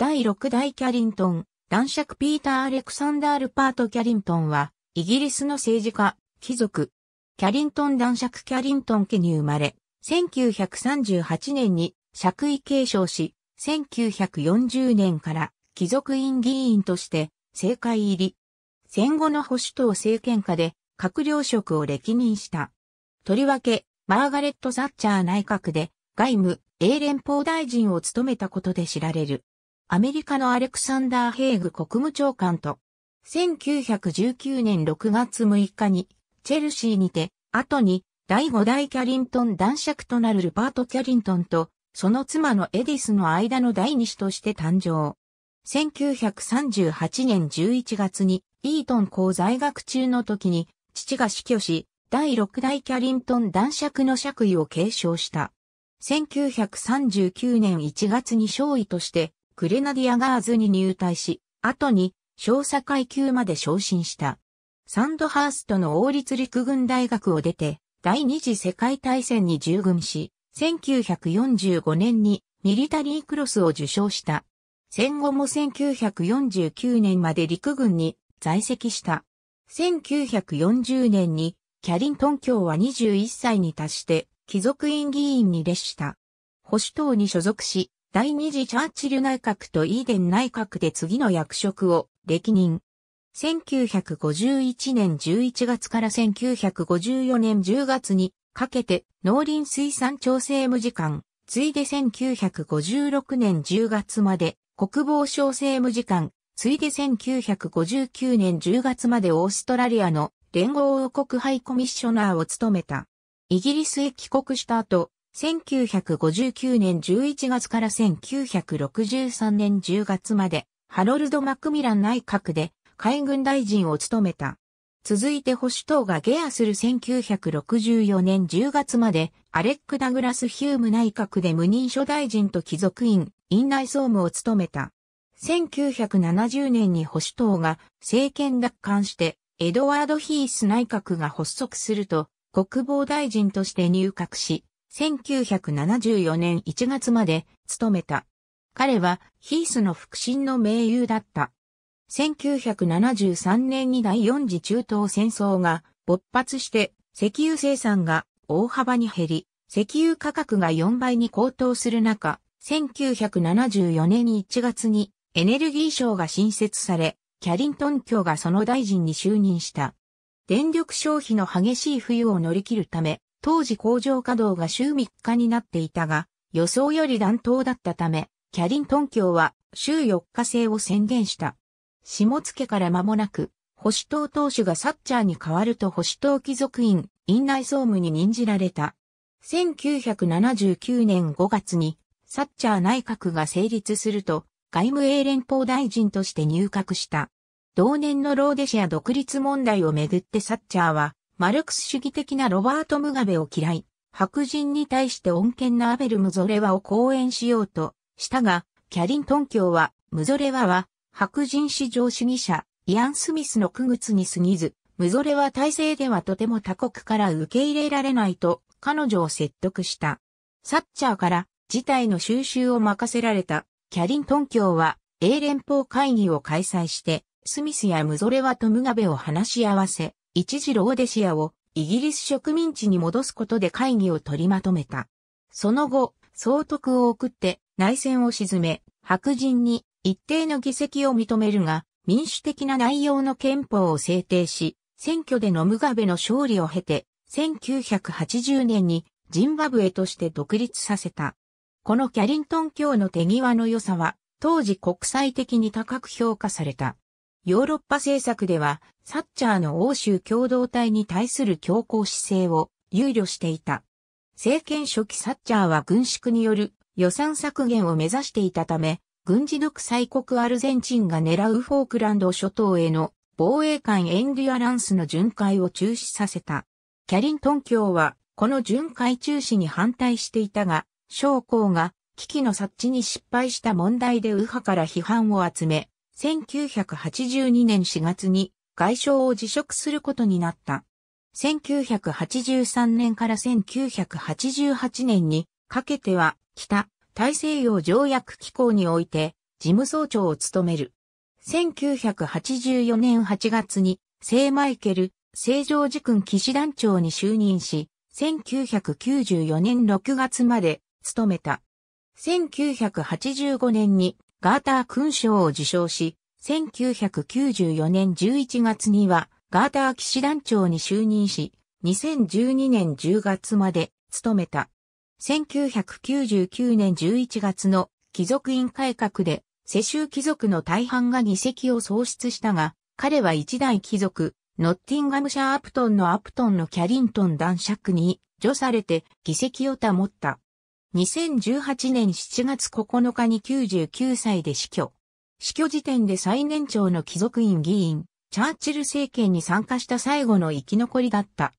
第6代キャリントン、男爵ピーター・アレクサンダー・ルパート・キャリントンは、イギリスの政治家、貴族、キャリントン男爵キャリントン家に生まれ、1938年に爵位継承し、1940年から貴族院議員として政界入り。戦後の保守党政権下で閣僚職を歴任した。とりわけ、マーガレット・ザッチャー内閣で外務、英連邦大臣を務めたことで知られる。アメリカのアレクサンダー・ヘイグ国務長官と、1919年6月6日に、チェルシーにて、後に、第5代キャリントン男爵となるルパート・キャリントンと、その妻のエディスの間の第二子として誕生。1938年11月に、イートン校在学中の時に、父が死去し、第6代キャリントン男爵の爵位を継承した。1939年1月に少尉として、グレナディアガーズに入隊し、後に少佐階級まで昇進した。サンドハーストの王立陸軍大学を出て、第二次世界大戦に従軍し、1945年にミリタリークロスを受賞した。戦後も1949年まで陸軍に在籍した。1940年にキャリントン教は21歳に達して貴族院議員に列した。保守党に所属し、第二次チャーチル内閣とイーデン内閣で次の役職を歴任。1951年11月から1954年10月にかけて農林水産調整務次官、ついで1956年10月まで国防省政務次官、ついで1959年10月までオーストラリアの連合王国ハイコミッショナーを務めた。イギリスへ帰国した後、1959年11月から1963年10月まで、ハロルド・マクミラン内閣で海軍大臣を務めた。続いて保守党がゲアする1964年10月まで、アレック・ダグラス・ヒューム内閣で無任所大臣と貴族院、院内総務を務めた。1970年に保守党が政権奪還して、エドワード・ヒース内閣が発足すると、国防大臣として入閣し、1974年1月まで務めた。彼はヒースの腹心の盟友だった。1973年に第4次中東戦争が勃発して石油生産が大幅に減り、石油価格が4倍に高騰する中、1974年1月にエネルギー省が新設され、キャリントン卿がその大臣に就任した。電力消費の激しい冬を乗り切るため、当時工場稼働が週3日になっていたが、予想より暖冬だったため、キャリントン協は週4日制を宣言した。下野から間もなく、保守党党首がサッチャーに代わると保守党貴族院院内総務に任じられた。1979年5月に、サッチャー内閣が成立すると、外務英連邦大臣として入閣した。同年のローデシア独立問題をめぐってサッチャーは、マルクス主義的なロバート・ムガベを嫌い、白人に対して穏健なアベル・ムゾレワを講演しようとしたが、キャリントン教は、ムゾレワは、白人至上主義者、イアン・スミスの区別に過ぎず、ムゾレワ体制ではとても他国から受け入れられないと、彼女を説得した。サッチャーから事態の収集を任せられたキャリントン教は英連邦会議を開催してスミスやムゾレワとムガベを話し合わせ一時ローデシアをイギリス植民地に戻すことで会議を取りまとめた。その後、総督を送って内戦を沈め、白人に一定の議席を認めるが、民主的な内容の憲法を制定し、選挙でのムガベの勝利を経て、1980年にジンバブエとして独立させた。このキャリントン教の手際の良さは、当時国際的に高く評価された。ヨーロッパ政策では、サッチャーの欧州共同体に対する強硬姿勢を憂慮していた。政権初期サッチャーは軍縮による予算削減を目指していたため、軍事独裁国アルゼンチンが狙うフォークランド諸島への防衛艦エンデュアランスの巡回を中止させた。キャリントン教はこの巡回中止に反対していたが、将校が危機の察知に失敗した問題で右派から批判を集め、1982年4月に外相を辞職することになった。1983年から1988年にかけては北大西洋条約機構において事務総長を務める。1984年8月に聖マイケル成常寺君騎士団長に就任し、1994年6月まで務めた。1985年にガーター勲章を受章し、1994年11月にはガーター騎士団長に就任し、2012年10月まで務めた。1999年11月の貴族院改革で世襲貴族の大半が議席を喪失したが、彼は一代貴族、ノッティンガムシャーアプトンのアプトンのキャリントン男爵に除されて議席を保った。2018年7月9日に99歳で死去。死去時点で最年長の貴族院議員、チャーチル政権に参加した最後の生き残りだった。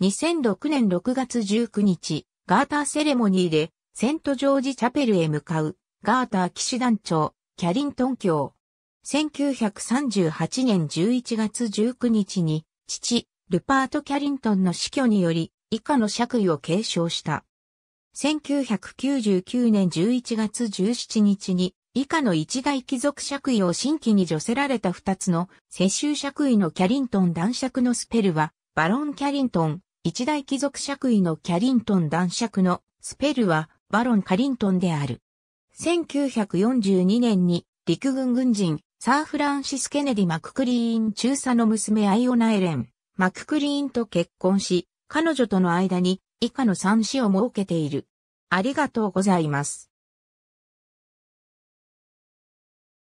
2006年6月19日、ガーターセレモニーで、セントジョージチャペルへ向かう、ガーター騎士団長、キャリントン教。1938年11月19日に、父、ルパート・キャリントンの死去により、以下の爵位を継承した。1999年11月17日に以下の一大貴族爵位を新規に除せられた二つの世襲爵位のキャリントン男爵のスペルはバロンキャリントン、一大貴族爵位のキャリントン男爵のスペルはバロンカリントンである。1942年に陸軍軍人サー・フランシス・ケネディ・マククリーン中佐の娘アイオナエレン、マククリーンと結婚し、彼女との間に以下の3子を設けている。ありがとうございます。